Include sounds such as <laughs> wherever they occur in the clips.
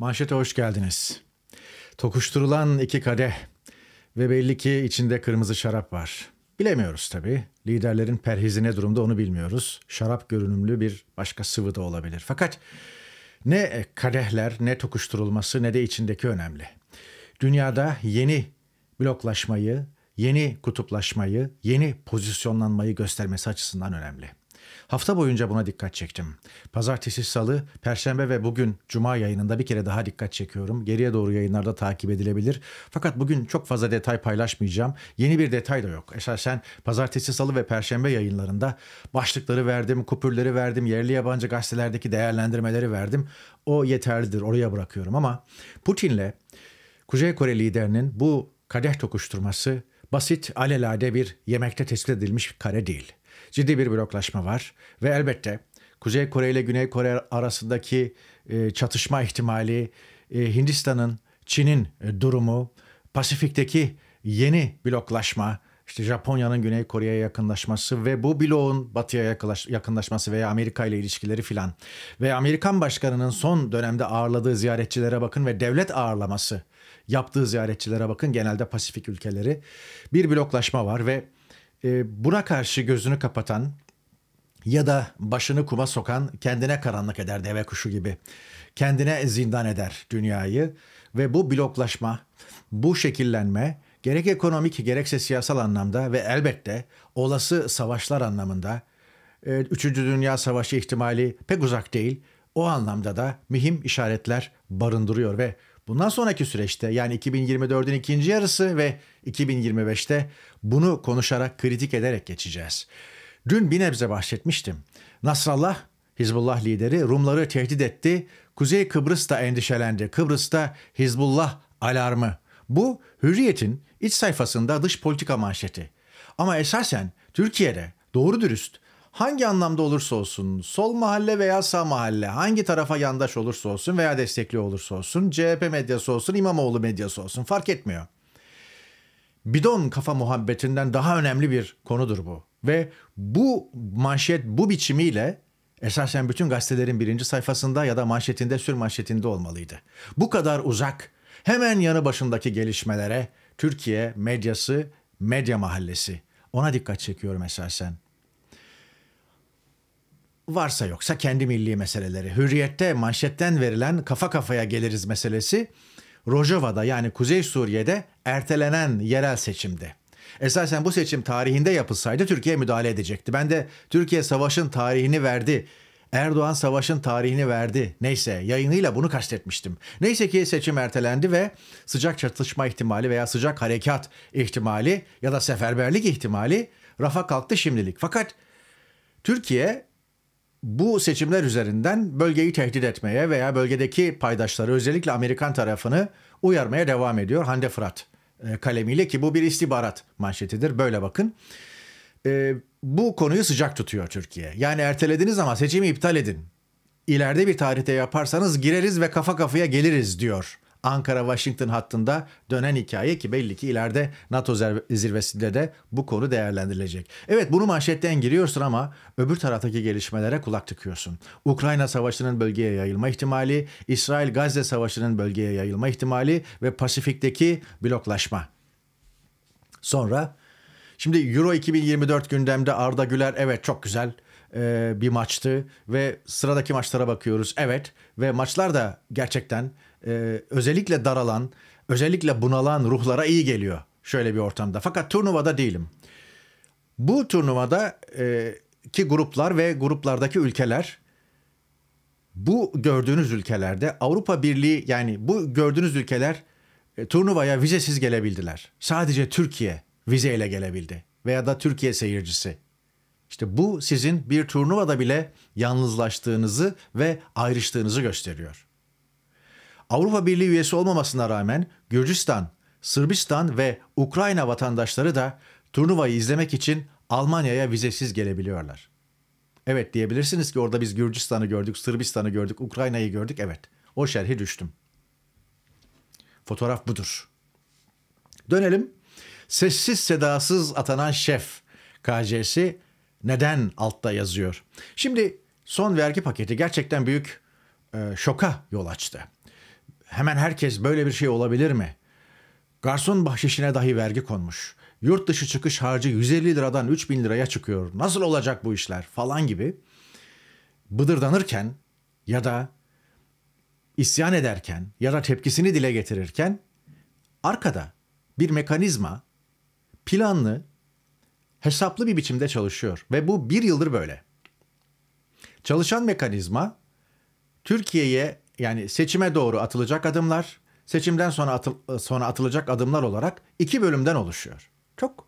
Manşete hoş geldiniz. Tokuşturulan iki kadeh ve belli ki içinde kırmızı şarap var. Bilemiyoruz tabii. Liderlerin perhizi ne durumda onu bilmiyoruz. Şarap görünümlü bir başka sıvı da olabilir. Fakat ne kadehler ne tokuşturulması ne de içindeki önemli. Dünyada yeni bloklaşmayı, yeni kutuplaşmayı, yeni pozisyonlanmayı göstermesi açısından önemli. Hafta boyunca buna dikkat çektim. Pazartesi, salı, perşembe ve bugün cuma yayınında bir kere daha dikkat çekiyorum. Geriye doğru yayınlarda takip edilebilir. Fakat bugün çok fazla detay paylaşmayacağım. Yeni bir detay da yok. Esasen pazartesi, salı ve perşembe yayınlarında başlıkları verdim, kupürleri verdim, yerli yabancı gazetelerdeki değerlendirmeleri verdim. O yeterlidir. Oraya bırakıyorum ama Putin'le Kuzey Kore liderinin bu kadeh tokuşturması basit alelade bir yemekte tespit edilmiş kare değil ciddi bir bloklaşma var ve elbette Kuzey Kore ile Güney Kore arasındaki e, çatışma ihtimali, e, Hindistan'ın, Çin'in e, durumu, Pasifik'teki yeni bloklaşma, işte Japonya'nın Güney Kore'ye yakınlaşması ve bu bloğun Batı'ya yakınlaşması veya Amerika ile ilişkileri filan ve Amerikan başkanının son dönemde ağırladığı ziyaretçilere bakın ve devlet ağırlaması yaptığı ziyaretçilere bakın genelde Pasifik ülkeleri bir bloklaşma var ve e, buna karşı gözünü kapatan ya da başını kuma sokan kendine karanlık eder deve kuşu gibi. Kendine zindan eder dünyayı ve bu bloklaşma, bu şekillenme gerek ekonomik gerekse siyasal anlamda ve elbette olası savaşlar anlamında e, Üçüncü Dünya Savaşı ihtimali pek uzak değil. O anlamda da mühim işaretler barındırıyor ve Bundan sonraki süreçte yani 2024'ün ikinci yarısı ve 2025'te bunu konuşarak kritik ederek geçeceğiz. Dün bir nebze bahsetmiştim. Nasrallah Hizbullah lideri Rumları tehdit etti. Kuzey Kıbrıs da endişelendi. Kıbrıs'ta Hizbullah alarmı. Bu Hürriyet'in iç sayfasında dış politika manşeti. Ama esasen Türkiye'de doğru dürüst hangi anlamda olursa olsun, sol mahalle veya sağ mahalle, hangi tarafa yandaş olursa olsun veya destekli olursa olsun, CHP medyası olsun, İmamoğlu medyası olsun fark etmiyor. Bidon kafa muhabbetinden daha önemli bir konudur bu. Ve bu manşet bu biçimiyle esasen bütün gazetelerin birinci sayfasında ya da manşetinde sür manşetinde olmalıydı. Bu kadar uzak, hemen yanı başındaki gelişmelere Türkiye medyası, medya mahallesi. Ona dikkat çekiyorum esasen varsa yoksa kendi milli meseleleri. Hürriyette manşetten verilen kafa kafaya geliriz meselesi Rojava'da yani Kuzey Suriye'de ertelenen yerel seçimde. Esasen bu seçim tarihinde yapılsaydı Türkiye müdahale edecekti. Ben de Türkiye savaşın tarihini verdi. Erdoğan savaşın tarihini verdi. Neyse yayınıyla bunu kastetmiştim. Neyse ki seçim ertelendi ve sıcak çatışma ihtimali veya sıcak harekat ihtimali ya da seferberlik ihtimali rafa kalktı şimdilik. Fakat Türkiye bu seçimler üzerinden bölgeyi tehdit etmeye veya bölgedeki paydaşları özellikle Amerikan tarafını uyarmaya devam ediyor Hande Fırat e, kalemiyle ki bu bir istihbarat manşetidir böyle bakın. E, bu konuyu sıcak tutuyor Türkiye. Yani ertelediniz ama seçimi iptal edin. İleride bir tarihte yaparsanız gireriz ve kafa kafaya geliriz diyor Ankara-Washington hattında dönen hikaye ki belli ki ileride NATO zirvesinde de bu konu değerlendirilecek. Evet bunu manşetten giriyorsun ama öbür taraftaki gelişmelere kulak tıkıyorsun. Ukrayna Savaşı'nın bölgeye yayılma ihtimali, İsrail-Gazze Savaşı'nın bölgeye yayılma ihtimali ve Pasifik'teki bloklaşma. Sonra şimdi Euro 2024 gündemde Arda Güler evet çok güzel e, bir maçtı ve sıradaki maçlara bakıyoruz. Evet ve maçlar da gerçekten e, özellikle daralan, özellikle bunalan ruhlara iyi geliyor şöyle bir ortamda. Fakat turnuvada değilim. Bu turnuvada e, ki gruplar ve gruplardaki ülkeler bu gördüğünüz ülkelerde Avrupa Birliği yani bu gördüğünüz ülkeler e, turnuvaya vizesiz gelebildiler. Sadece Türkiye vizeyle gelebildi veya da Türkiye seyircisi. İşte bu sizin bir turnuvada bile yalnızlaştığınızı ve ayrıştığınızı gösteriyor. Avrupa Birliği üyesi olmamasına rağmen Gürcistan, Sırbistan ve Ukrayna vatandaşları da turnuvayı izlemek için Almanya'ya vizesiz gelebiliyorlar. Evet diyebilirsiniz ki orada biz Gürcistan'ı gördük, Sırbistan'ı gördük, Ukrayna'yı gördük. Evet o şerhi düştüm. Fotoğraf budur. Dönelim. Sessiz sedasız atanan şef KC'si neden altta yazıyor? Şimdi son vergi paketi gerçekten büyük e, şoka yol açtı. Hemen herkes böyle bir şey olabilir mi? Garson bahşişine dahi vergi konmuş. Yurt dışı çıkış harcı 150 liradan 3000 liraya çıkıyor. Nasıl olacak bu işler falan gibi. Bıdırdanırken ya da isyan ederken ya da tepkisini dile getirirken arkada bir mekanizma planlı, hesaplı bir biçimde çalışıyor ve bu bir yıldır böyle. Çalışan mekanizma Türkiye'ye yani seçime doğru atılacak adımlar, seçimden sonra, atıl, sonra atılacak adımlar olarak iki bölümden oluşuyor. Çok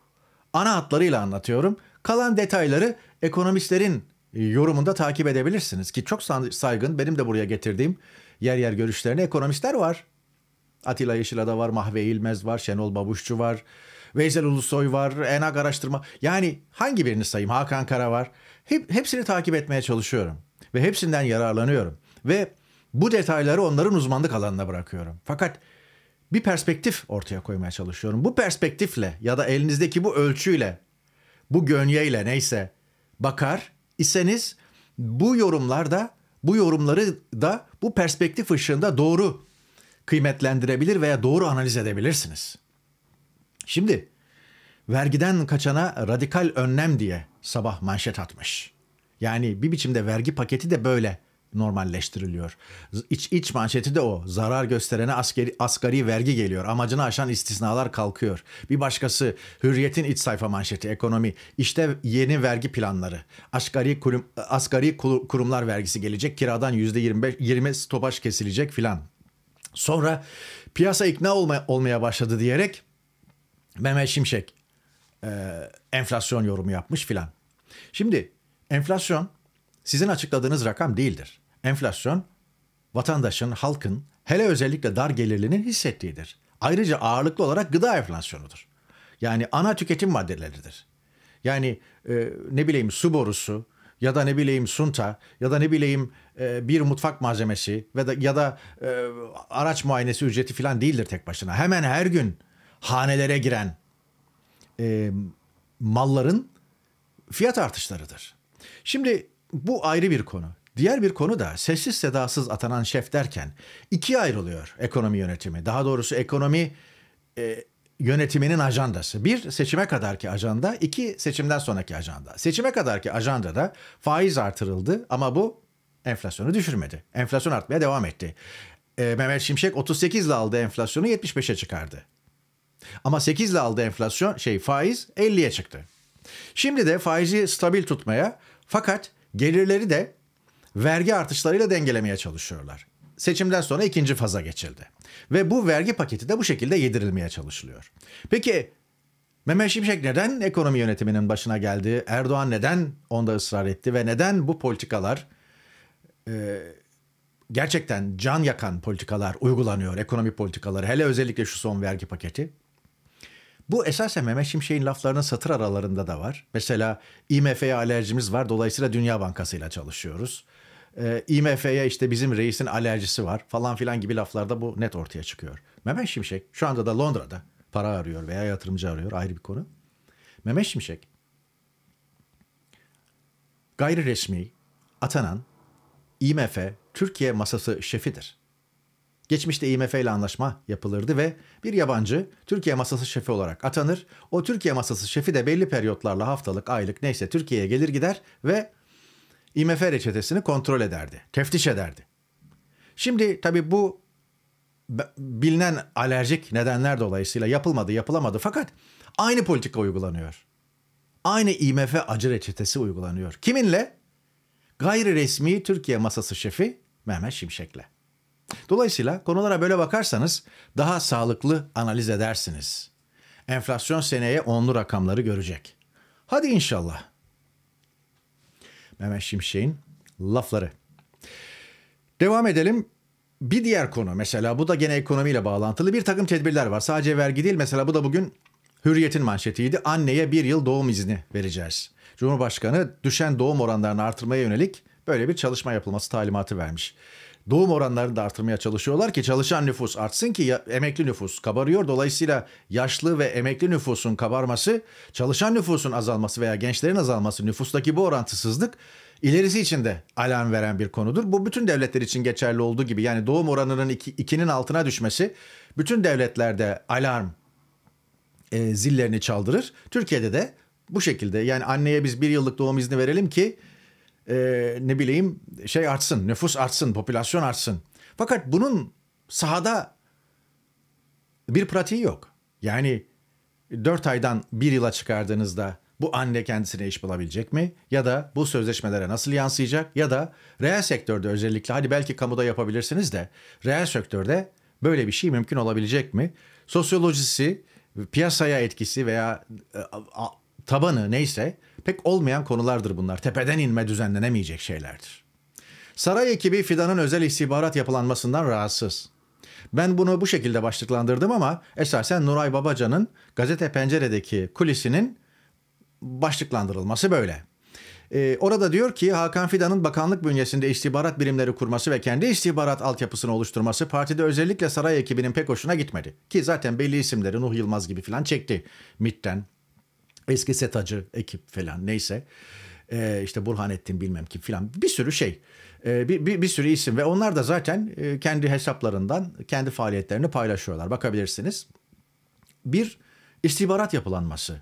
ana hatlarıyla anlatıyorum. Kalan detayları ekonomistlerin e, yorumunda takip edebilirsiniz ki çok saygın benim de buraya getirdiğim yer yer görüşlerine ekonomistler var. Atilla Yeşilada var, Mahve İlmez var, Şenol Babuşçu var, Veysel Ulusoy var, Enak Araştırma. Yani hangi birini sayayım? Hakan Kara var. Hep, hepsini takip etmeye çalışıyorum ve hepsinden yararlanıyorum. Ve bu detayları onların uzmanlık alanına bırakıyorum. Fakat bir perspektif ortaya koymaya çalışıyorum. Bu perspektifle ya da elinizdeki bu ölçüyle, bu gönyeyle neyse bakar iseniz bu yorumlarda, bu yorumları da bu perspektif ışığında doğru kıymetlendirebilir veya doğru analiz edebilirsiniz. Şimdi vergiden kaçana radikal önlem diye sabah manşet atmış. Yani bir biçimde vergi paketi de böyle normalleştiriliyor. İç, iç manşeti de o. Zarar gösterene askeri, asgari vergi geliyor. Amacını aşan istisnalar kalkıyor. Bir başkası Hürriyet'in iç sayfa manşeti ekonomi. İşte yeni vergi planları. Asgari, kurum, asgari kurumlar vergisi gelecek. Kiradan %25 20 stopaj kesilecek filan. Sonra piyasa ikna olma, olmaya başladı diyerek Mehmet Şimşek e, enflasyon yorumu yapmış filan. Şimdi enflasyon sizin açıkladığınız rakam değildir enflasyon vatandaşın, halkın hele özellikle dar gelirlinin hissettiğidir. Ayrıca ağırlıklı olarak gıda enflasyonudur. Yani ana tüketim maddeleridir. Yani e, ne bileyim su borusu ya da ne bileyim sunta ya da ne bileyim e, bir mutfak malzemesi ve da, ya da e, araç muayenesi ücreti falan değildir tek başına. Hemen her gün hanelere giren e, malların fiyat artışlarıdır. Şimdi bu ayrı bir konu. Diğer bir konu da sessiz sedasız atanan şef derken ikiye ayrılıyor ekonomi yönetimi. Daha doğrusu ekonomi e, yönetiminin ajandası. Bir seçime kadarki ajanda, iki seçimden sonraki ajanda. Seçime kadarki da faiz artırıldı ama bu enflasyonu düşürmedi. Enflasyon artmaya devam etti. E, Mehmet Şimşek 38 ile aldı enflasyonu 75'e çıkardı. Ama 8 ile aldı enflasyon şey faiz 50'ye çıktı. Şimdi de faizi stabil tutmaya fakat gelirleri de vergi artışlarıyla dengelemeye çalışıyorlar. Seçimden sonra ikinci faza geçildi. Ve bu vergi paketi de bu şekilde yedirilmeye çalışılıyor. Peki Mehmet Şimşek neden ekonomi yönetiminin başına geldi? Erdoğan neden onda ısrar etti ve neden bu politikalar e, gerçekten can yakan politikalar uygulanıyor? Ekonomi politikaları hele özellikle şu son vergi paketi. Bu esasen Mehmet Şimşek'in laflarının satır aralarında da var. Mesela IMF'ye alerjimiz var dolayısıyla Dünya Bankası ile çalışıyoruz e, ee, IMF'ye işte bizim reisin alerjisi var falan filan gibi laflarda bu net ortaya çıkıyor. Mehmet Şimşek şu anda da Londra'da para arıyor veya yatırımcı arıyor ayrı bir konu. Mehmet Şimşek gayri resmi atanan IMF Türkiye masası şefidir. Geçmişte IMF ile anlaşma yapılırdı ve bir yabancı Türkiye masası şefi olarak atanır. O Türkiye masası şefi de belli periyotlarla haftalık, aylık neyse Türkiye'ye gelir gider ve IMF reçetesini kontrol ederdi, teftiş ederdi. Şimdi tabii bu bilinen alerjik nedenler dolayısıyla yapılmadı, yapılamadı fakat aynı politika uygulanıyor. Aynı IMF acı reçetesi uygulanıyor. Kiminle? Gayri resmi Türkiye masası şefi Mehmet Şimşek'le. Dolayısıyla konulara böyle bakarsanız daha sağlıklı analiz edersiniz. Enflasyon seneye onlu rakamları görecek. Hadi inşallah. Mehmet Şimşek'in lafları. Devam edelim. Bir diğer konu mesela bu da gene ekonomiyle bağlantılı bir takım tedbirler var. Sadece vergi değil mesela bu da bugün Hürriyet'in manşetiydi. Anneye bir yıl doğum izni vereceğiz. Cumhurbaşkanı düşen doğum oranlarını artırmaya yönelik böyle bir çalışma yapılması talimatı vermiş doğum oranlarını da artırmaya çalışıyorlar ki çalışan nüfus artsın ki emekli nüfus kabarıyor. Dolayısıyla yaşlı ve emekli nüfusun kabarması, çalışan nüfusun azalması veya gençlerin azalması, nüfustaki bu orantısızlık ilerisi için de alarm veren bir konudur. Bu bütün devletler için geçerli olduğu gibi yani doğum oranının 2'nin altına düşmesi bütün devletlerde alarm e, zillerini çaldırır. Türkiye'de de bu şekilde yani anneye biz bir yıllık doğum izni verelim ki e, ne bileyim şey artsın, nüfus artsın, popülasyon artsın. Fakat bunun sahada bir pratiği yok. Yani 4 aydan 1 yıla çıkardığınızda bu anne kendisine iş bulabilecek mi? Ya da bu sözleşmelere nasıl yansıyacak? Ya da reel sektörde özellikle hadi belki kamuda yapabilirsiniz de reel sektörde böyle bir şey mümkün olabilecek mi? Sosyolojisi, piyasaya etkisi veya e, tabanı neyse pek olmayan konulardır bunlar. Tepeden inme düzenlenemeyecek şeylerdir. Saray ekibi Fidan'ın özel istihbarat yapılanmasından rahatsız. Ben bunu bu şekilde başlıklandırdım ama esasen Nuray Babacan'ın gazete penceredeki kulisinin başlıklandırılması böyle. Ee, orada diyor ki Hakan Fidan'ın bakanlık bünyesinde istihbarat birimleri kurması ve kendi istihbarat altyapısını oluşturması partide özellikle saray ekibinin pek hoşuna gitmedi. Ki zaten belli isimleri Nuh Yılmaz gibi filan çekti MIT'ten, Eski setacı ekip falan neyse. Ee, işte Burhanettin bilmem kim falan bir sürü şey. Ee, bir, bir, bir sürü isim ve onlar da zaten e, kendi hesaplarından kendi faaliyetlerini paylaşıyorlar. Bakabilirsiniz. Bir istihbarat yapılanması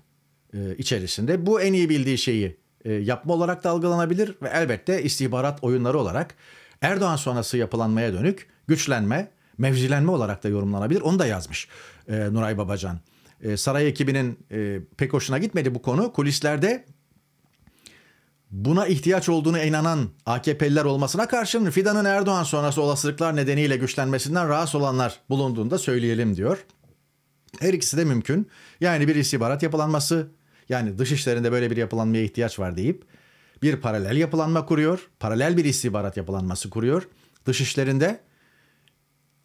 e, içerisinde bu en iyi bildiği şeyi e, yapma olarak da algılanabilir ve elbette istihbarat oyunları olarak Erdoğan sonrası yapılanmaya dönük güçlenme, mevzilenme olarak da yorumlanabilir. Onu da yazmış e, Nuray Babacan. E, saray ekibinin e, pek hoşuna gitmedi bu konu. Kulislerde buna ihtiyaç olduğunu inanan AKP'liler olmasına karşın Fidan'ın Erdoğan sonrası olasılıklar nedeniyle güçlenmesinden rahatsız olanlar bulunduğunda söyleyelim diyor. Her ikisi de mümkün. Yani bir istihbarat yapılanması yani dış işlerinde böyle bir yapılanmaya ihtiyaç var deyip bir paralel yapılanma kuruyor. Paralel bir istihbarat yapılanması kuruyor. Dış işlerinde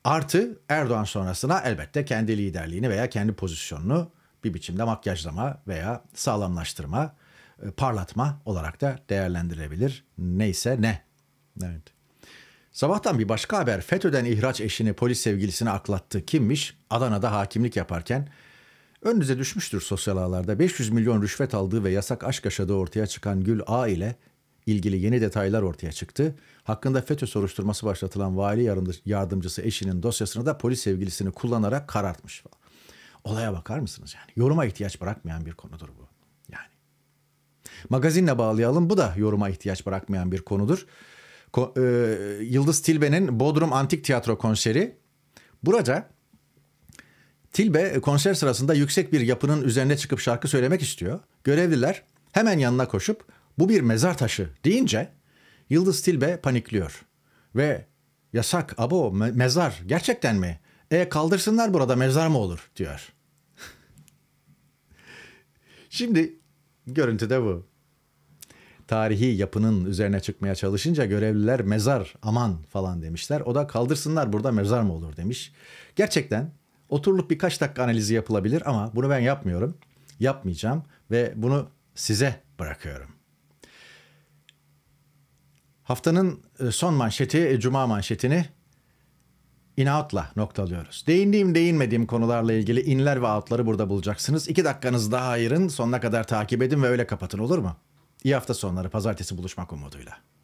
Artı Erdoğan sonrasına elbette kendi liderliğini veya kendi pozisyonunu bir biçimde makyajlama veya sağlamlaştırma, e, parlatma olarak da değerlendirebilir. Neyse ne. Evet. Sabahtan bir başka haber FETÖ'den ihraç eşini polis sevgilisini aklattı. Kimmiş? Adana'da hakimlik yaparken önünüze düşmüştür sosyal ağlarda 500 milyon rüşvet aldığı ve yasak aşk yaşadığı ortaya çıkan Gül A ile ilgili yeni detaylar ortaya çıktı. Hakkında FETÖ soruşturması başlatılan vali yardımcısı eşinin dosyasını da polis sevgilisini kullanarak karartmış Olaya bakar mısınız yani? Yoruma ihtiyaç bırakmayan bir konudur bu. Yani. Magazinle bağlayalım. Bu da yoruma ihtiyaç bırakmayan bir konudur. Ko- e- Yıldız Tilbe'nin Bodrum Antik Tiyatro konseri. Burada Tilbe e, konser sırasında yüksek bir yapının üzerine çıkıp şarkı söylemek istiyor. Görevliler hemen yanına koşup bu bir mezar taşı deyince Yıldız Tilbe panikliyor. Ve yasak abo me- mezar gerçekten mi? E kaldırsınlar burada mezar mı olur diyor. <laughs> Şimdi görüntüde bu. Tarihi yapının üzerine çıkmaya çalışınca görevliler mezar aman falan demişler. O da kaldırsınlar burada mezar mı olur demiş. Gerçekten oturulup birkaç dakika analizi yapılabilir ama bunu ben yapmıyorum. Yapmayacağım ve bunu size bırakıyorum. Haftanın e, son manşeti, e, cuma manşetini inout'la noktalıyoruz. Değindiğim değinmediğim konularla ilgili inler ve out'ları burada bulacaksınız. İki dakikanız daha ayırın, sonuna kadar takip edin ve öyle kapatın olur mu? İyi hafta sonları, pazartesi buluşmak umuduyla.